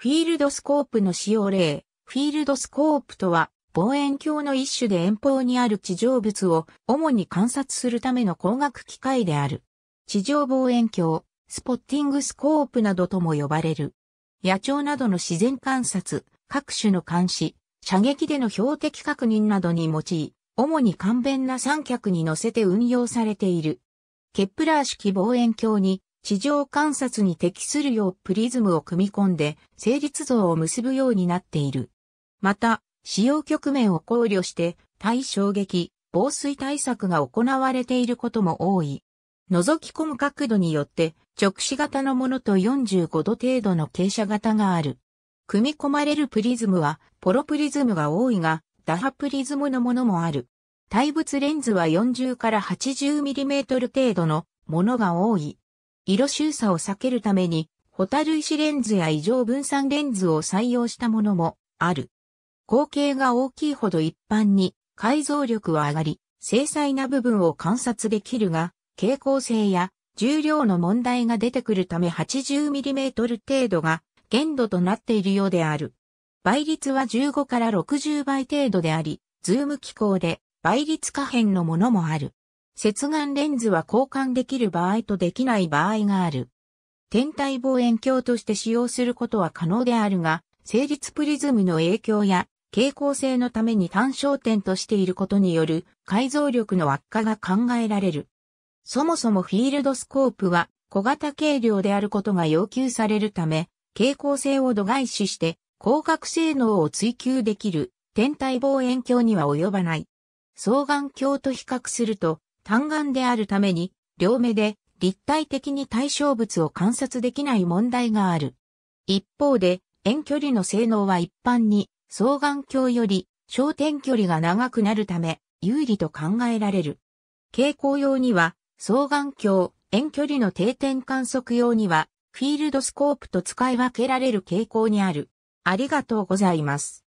フィールドスコープの使用例。フィールドスコープとは、望遠鏡の一種で遠方にある地上物を主に観察するための光学機械である。地上望遠鏡、スポッティングスコープなどとも呼ばれる。野鳥などの自然観察、各種の監視、射撃での標的確認などに用い、主に簡便な三脚に乗せて運用されている。ケプラー式望遠鏡に地上観察に適するようプリズムを組み込んで、成立像を結ぶようになっている。また、使用局面を考慮して、対衝撃、防水対策が行われていることも多い。覗き込む角度によって直視型のものと45度程度の傾斜型がある。組み込まれるプリズムはポロプリズムが多いが、打破プリズムのものもある。対物レンズは40から 80mm 程度のものが多い。色周差を避けるために、ホタル石レンズや異常分散レンズを採用したものもある。口径が大きいほど一般に解像力は上がり、精細な部分を観察できるが、傾向性や重量の問題が出てくるため 80mm 程度が限度となっているようである。倍率は15から60倍程度であり、ズーム機構で倍率可変のものもある。接眼レンズは交換できる場合とできない場合がある。天体望遠鏡として使用することは可能であるが、成立プリズムの影響や蛍光性のために単焦点としていることによる解像力の悪化が考えられる。そもそもフィールドスコープは小型軽量であることが要求されるため、傾向性を度外視して光角性能を追求できる天体望遠鏡には及ばない。双眼鏡と比較すると単眼であるために、両目で立体的に対象物を観察できない問題がある。一方で、遠距離の性能は一般に、双眼鏡より焦点距離が長くなるため、有利と考えられる。蛍光用には、双眼鏡、遠距離の定点観測用には、フィールドスコープと使い分けられる傾向にある。ありがとうございます。